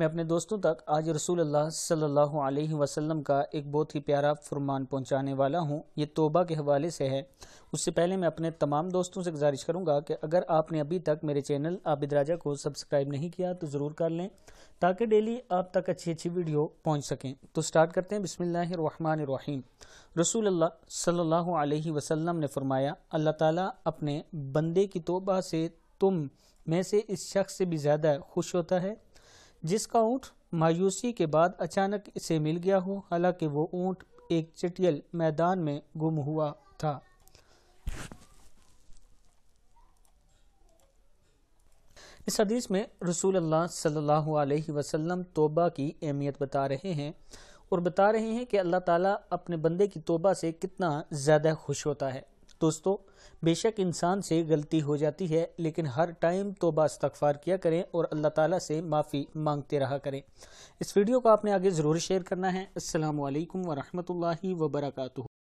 मैं अपने दोस्तों तक आज रसूल अल्लाह सल्लल्लाहु अलैहि वसल्लम का एक बहुत ही प्यारा फरमान पहुंचाने वाला हूं ये तोबा के हवाले से है उससे पहले मैं अपने तमाम दोस्तों से गुजारिश करूंगा कि अगर आपने अभी तक मेरे चैनल आबिद राजा को सब्सक्राइब नहीं किया तो ज़रूर कर लें ताकि डेली आप तक अच्छी अच्छी वीडियो पहुँच सकें तो स्टार्ट करते हैं बिसमीम रसूल अल्लाह सल्लल्लाहु अलैहि वसल्लम ने फरमाया अल्लाह ताला अपने बंदे की तोबा से तुम में से इस शख्स से भी ज़्यादा खुश होता है जिसका ऊँट मायूसी के बाद अचानक इसे मिल गया हो हालांकि वो ऊँट एक चटियल मैदान में गुम हुआ था इस हदीस में रसूल अल्लाह सल्लल्लाहु अलैहि वसल्लम तोबा की अहमियत बता रहे हैं और बता रहे हैं कि अल्लाह ताला अपने बंदे की तोबा से कितना ज़्यादा खुश होता है दोस्तों बेशक इंसान से गलती हो जाती है लेकिन हर टाइम तो बास्तगफार किया करें और अल्लाह ताला से माफ़ी मांगते रहा करें इस वीडियो को आपने आगे ज़रूर शेयर करना है असलकम वरहमल वर्का